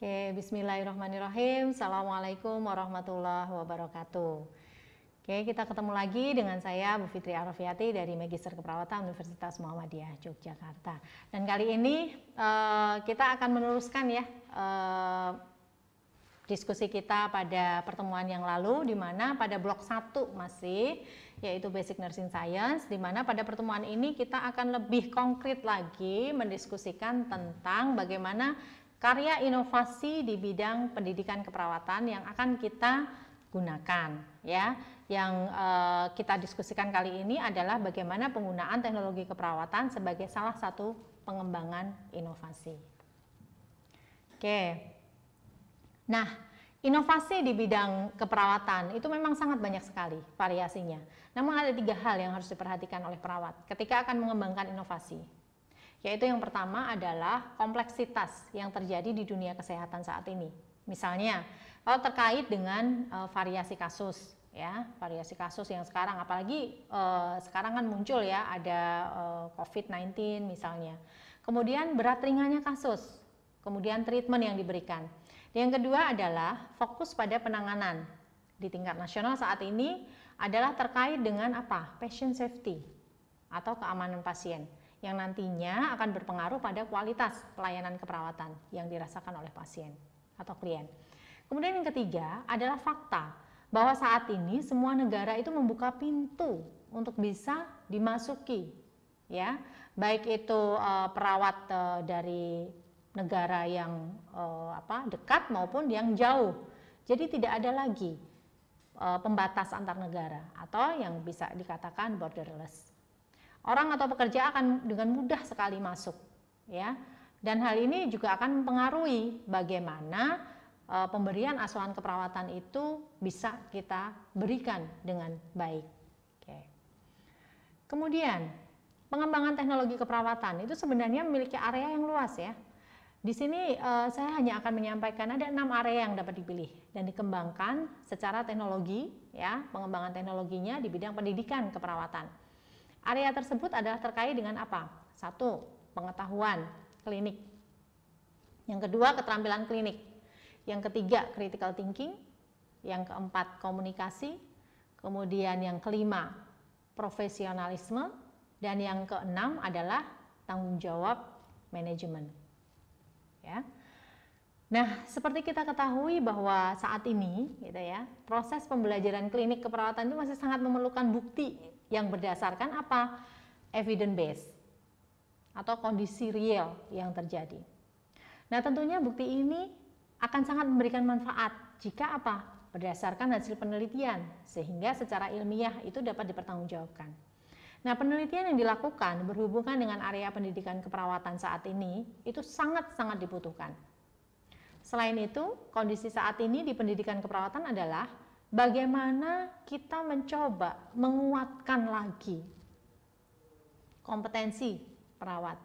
Oke, bismillahirrahmanirrahim. Assalamualaikum warahmatullahi wabarakatuh. Oke, kita ketemu lagi dengan saya Bu Fitri Arofiati dari Magister Keperawatan Universitas Muhammadiyah Yogyakarta. Dan kali ini uh, kita akan meneruskan ya uh, diskusi kita pada pertemuan yang lalu di mana pada blok satu masih yaitu Basic Nursing Science di mana pada pertemuan ini kita akan lebih konkret lagi mendiskusikan tentang bagaimana karya inovasi di bidang pendidikan keperawatan yang akan kita gunakan ya yang eh, kita diskusikan kali ini adalah bagaimana penggunaan teknologi keperawatan sebagai salah satu pengembangan inovasi. Oke. Nah, inovasi di bidang keperawatan itu memang sangat banyak sekali variasinya. Namun ada tiga hal yang harus diperhatikan oleh perawat ketika akan mengembangkan inovasi yaitu yang pertama adalah kompleksitas yang terjadi di dunia kesehatan saat ini. Misalnya, kalau terkait dengan e, variasi kasus, ya variasi kasus yang sekarang, apalagi e, sekarang kan muncul ya ada e, eh, COVID-19 misalnya. Kemudian berat ringannya kasus, kemudian treatment yang diberikan. Yang kedua adalah fokus pada penanganan di tingkat nasional saat ini adalah terkait dengan apa? Patient safety atau keamanan pasien yang nantinya akan berpengaruh pada kualitas pelayanan keperawatan yang dirasakan oleh pasien atau klien. Kemudian yang ketiga adalah fakta bahwa saat ini semua negara itu membuka pintu untuk bisa dimasuki ya, baik itu eh, perawat eh, dari negara yang eh, apa dekat maupun yang jauh. Jadi tidak ada lagi pembatas antar negara atau yang bisa dikatakan borderless orang atau pekerja akan dengan mudah sekali masuk ya dan hal ini juga akan mempengaruhi bagaimana e, pemberian asuhan keperawatan itu bisa kita berikan dengan baik Oke. kemudian pengembangan teknologi keperawatan itu sebenarnya memiliki area yang luas ya di sini e, saya hanya akan menyampaikan ada enam area yang dapat dipilih dan dikembangkan secara teknologi ya pengembangan teknologinya di bidang pendidikan keperawatan Area tersebut adalah terkait dengan apa? Satu, pengetahuan klinik. Yang kedua, keterampilan klinik. Yang ketiga, critical thinking. Yang keempat, komunikasi. Kemudian yang kelima, profesionalisme. Dan yang keenam adalah tanggung jawab manajemen. Ya. Nah, seperti kita ketahui bahwa saat ini, gitu ya, proses pembelajaran klinik keperawatan itu masih sangat memerlukan bukti yang berdasarkan apa? Evidence base atau kondisi real yang terjadi. Nah, tentunya bukti ini akan sangat memberikan manfaat jika apa? berdasarkan hasil penelitian sehingga secara ilmiah itu dapat dipertanggungjawabkan. Nah, penelitian yang dilakukan berhubungan dengan area pendidikan keperawatan saat ini itu sangat-sangat dibutuhkan. Selain itu, kondisi saat ini di pendidikan keperawatan adalah bagaimana kita mencoba menguatkan lagi kompetensi perawat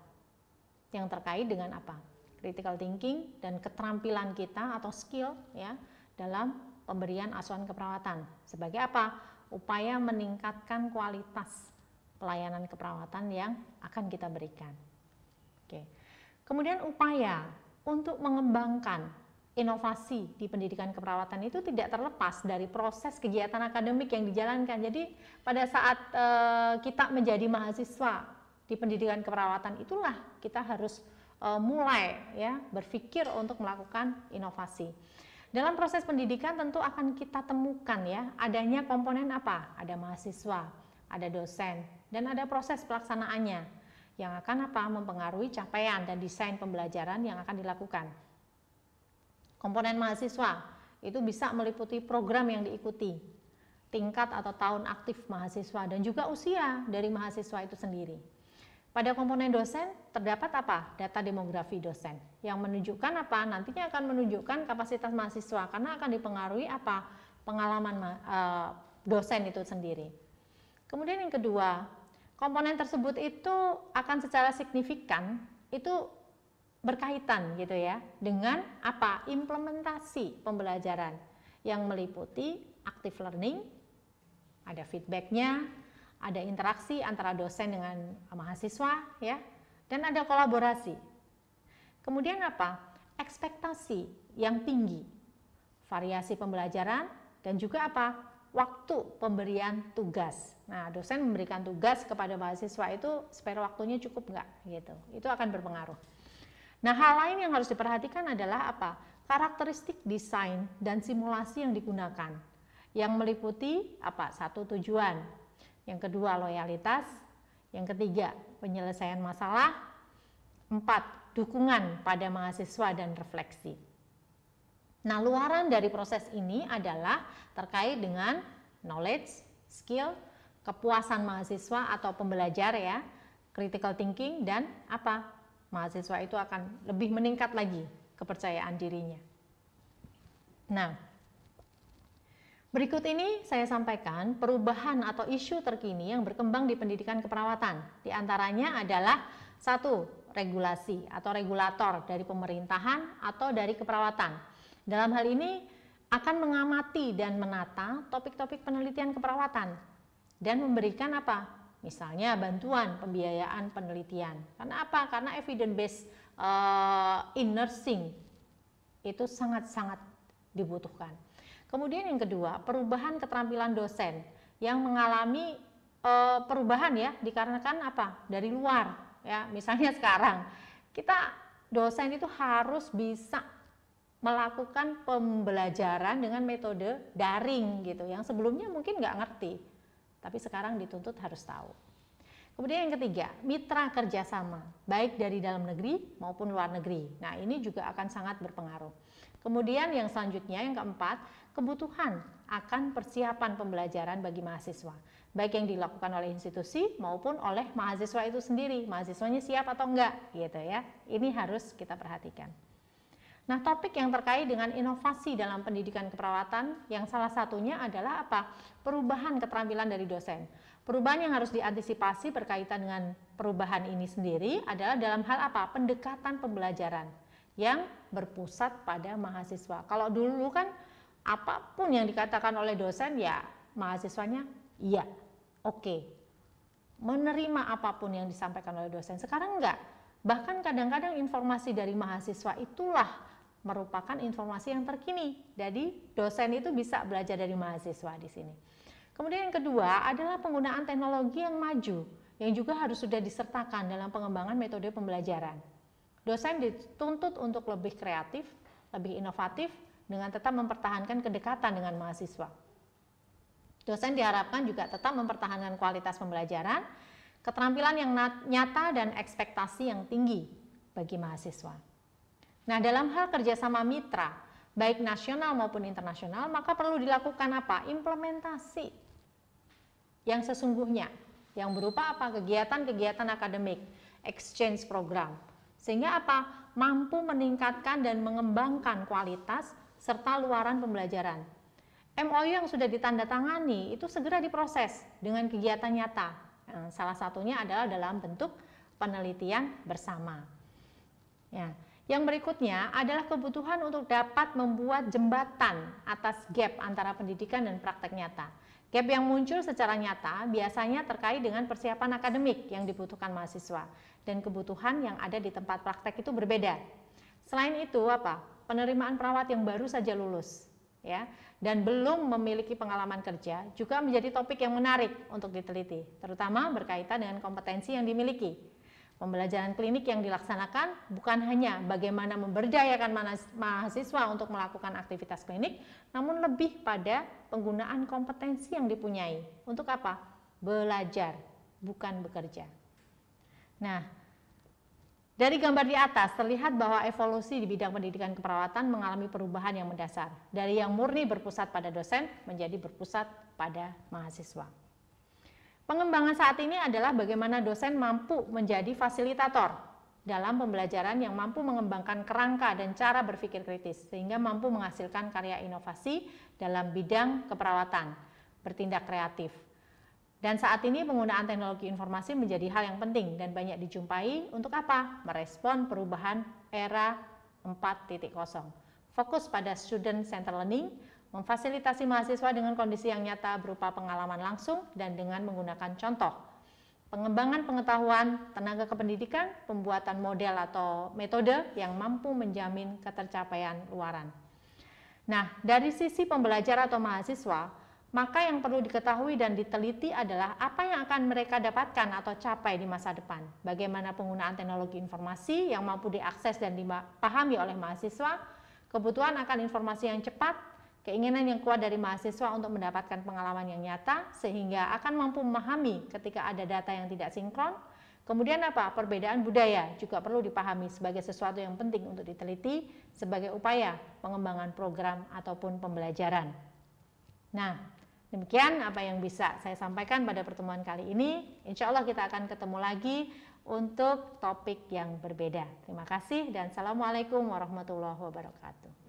yang terkait dengan apa? critical thinking dan keterampilan kita atau skill ya dalam pemberian asuhan keperawatan. Sebagai apa? Upaya meningkatkan kualitas pelayanan keperawatan yang akan kita berikan. Oke. Kemudian upaya untuk mengembangkan inovasi di pendidikan keperawatan itu tidak terlepas dari proses kegiatan akademik yang dijalankan. Jadi pada saat e, kita menjadi mahasiswa di pendidikan keperawatan itulah kita harus e, mulai ya berpikir untuk melakukan inovasi. Dalam proses pendidikan tentu akan kita temukan ya adanya komponen apa? Ada mahasiswa, ada dosen, dan ada proses pelaksanaannya yang akan apa mempengaruhi capaian dan desain pembelajaran yang akan dilakukan. Komponen mahasiswa itu bisa meliputi program yang diikuti, tingkat atau tahun aktif mahasiswa, dan juga usia dari mahasiswa itu sendiri. Pada komponen dosen terdapat apa? Data demografi dosen yang menunjukkan apa? Nantinya akan menunjukkan kapasitas mahasiswa karena akan dipengaruhi apa? Pengalaman uh, dosen itu sendiri. Kemudian yang kedua, komponen tersebut itu akan secara signifikan itu berkaitan gitu ya dengan apa implementasi pembelajaran yang meliputi active learning, ada feedbacknya, ada interaksi antara dosen dengan mahasiswa ya, dan ada kolaborasi. Kemudian apa? Ekspektasi yang tinggi, variasi pembelajaran, dan juga apa? Waktu pemberian tugas. Nah, dosen memberikan tugas kepada mahasiswa itu spare waktunya cukup nggak gitu. Itu akan berpengaruh. Nah, hal lain yang harus diperhatikan adalah apa? Karakteristik desain dan simulasi yang digunakan yang meliputi apa? Satu tujuan, yang kedua loyalitas, yang ketiga penyelesaian masalah, empat dukungan pada mahasiswa dan refleksi. Nah, luaran dari proses ini adalah terkait dengan knowledge, skill, kepuasan mahasiswa atau pembelajar ya, critical thinking dan apa? mahasiswa itu akan lebih meningkat lagi kepercayaan dirinya. Nah, berikut ini saya sampaikan perubahan atau isu terkini yang berkembang di pendidikan keperawatan. Di antaranya adalah satu, regulasi atau regulator dari pemerintahan atau dari keperawatan. Dalam hal ini akan mengamati dan menata topik-topik penelitian keperawatan dan memberikan apa? Misalnya bantuan pembiayaan penelitian. Karena apa? Karena evidence based uh, eh, in nursing itu sangat-sangat dibutuhkan. Kemudian yang kedua, perubahan keterampilan dosen yang mengalami uh, perubahan ya dikarenakan apa? Dari luar ya. Misalnya sekarang kita dosen itu harus bisa melakukan pembelajaran dengan metode daring gitu yang sebelumnya mungkin nggak ngerti tapi sekarang dituntut harus tahu. Kemudian yang ketiga, mitra kerjasama, baik dari dalam negeri maupun luar negeri. Nah ini juga akan sangat berpengaruh. Kemudian yang selanjutnya, yang keempat, kebutuhan akan persiapan pembelajaran bagi mahasiswa. Baik yang dilakukan oleh institusi maupun oleh mahasiswa itu sendiri. Mahasiswanya siap atau enggak gitu ya. Ini harus kita perhatikan. Nah, topik yang terkait dengan inovasi dalam pendidikan keperawatan yang salah satunya adalah apa? Perubahan keterampilan dari dosen. Perubahan yang harus diantisipasi berkaitan dengan perubahan ini sendiri adalah dalam hal apa? Pendekatan pembelajaran yang berpusat pada mahasiswa. Kalau dulu kan apapun yang dikatakan oleh dosen ya mahasiswanya iya, oke. Menerima apapun yang disampaikan oleh dosen. Sekarang enggak. Bahkan kadang-kadang informasi dari mahasiswa itulah merupakan informasi yang terkini. Jadi dosen itu bisa belajar dari mahasiswa di sini. Kemudian yang kedua adalah penggunaan teknologi yang maju yang juga harus sudah disertakan dalam pengembangan metode pembelajaran. Dosen dituntut untuk lebih kreatif, lebih inovatif dengan tetap mempertahankan kedekatan dengan mahasiswa. Dosen diharapkan juga tetap mempertahankan kualitas pembelajaran, keterampilan yang nyata dan ekspektasi yang tinggi bagi mahasiswa. Nah, dalam hal kerjasama mitra, baik nasional maupun internasional, maka perlu dilakukan apa? Implementasi yang sesungguhnya, yang berupa apa? Kegiatan-kegiatan akademik, exchange program. Sehingga apa? Mampu meningkatkan dan mengembangkan kualitas serta luaran pembelajaran. MOU yang sudah ditandatangani itu segera diproses dengan kegiatan nyata. Salah satunya adalah dalam bentuk penelitian bersama. Ya. Yang berikutnya adalah kebutuhan untuk dapat membuat jembatan atas gap antara pendidikan dan praktek nyata. Gap yang muncul secara nyata biasanya terkait dengan persiapan akademik yang dibutuhkan mahasiswa dan kebutuhan yang ada di tempat praktek itu berbeda. Selain itu apa? Penerimaan perawat yang baru saja lulus ya dan belum memiliki pengalaman kerja juga menjadi topik yang menarik untuk diteliti, terutama berkaitan dengan kompetensi yang dimiliki Pembelajaran klinik yang dilaksanakan bukan hanya bagaimana memberdayakan mahasiswa untuk melakukan aktivitas klinik, namun lebih pada penggunaan kompetensi yang dipunyai. Untuk apa? Belajar, bukan bekerja. Nah, dari gambar di atas terlihat bahwa evolusi di bidang pendidikan keperawatan mengalami perubahan yang mendasar, dari yang murni berpusat pada dosen menjadi berpusat pada mahasiswa. Pengembangan saat ini adalah bagaimana dosen mampu menjadi fasilitator dalam pembelajaran yang mampu mengembangkan kerangka dan cara berpikir kritis sehingga mampu menghasilkan karya inovasi dalam bidang keperawatan, bertindak kreatif. Dan saat ini penggunaan teknologi informasi menjadi hal yang penting dan banyak dijumpai untuk apa? Merespon perubahan era 4.0. Fokus pada student center learning memfasilitasi mahasiswa dengan kondisi yang nyata berupa pengalaman langsung dan dengan menggunakan contoh. Pengembangan pengetahuan, tenaga kependidikan, pembuatan model atau metode yang mampu menjamin ketercapaian luaran. Nah, dari sisi pembelajar atau mahasiswa, maka yang perlu diketahui dan diteliti adalah apa yang akan mereka dapatkan atau capai di masa depan. Bagaimana penggunaan teknologi informasi yang mampu diakses dan dipahami oleh mahasiswa, kebutuhan akan informasi yang cepat, keinginan yang kuat dari mahasiswa untuk mendapatkan pengalaman yang nyata sehingga akan mampu memahami ketika ada data yang tidak sinkron. Kemudian apa? Perbedaan budaya juga perlu dipahami sebagai sesuatu yang penting untuk diteliti sebagai upaya pengembangan program ataupun pembelajaran. Nah, demikian apa yang bisa saya sampaikan pada pertemuan kali ini. Insya Allah kita akan ketemu lagi untuk topik yang berbeda. Terima kasih dan Assalamualaikum warahmatullahi wabarakatuh.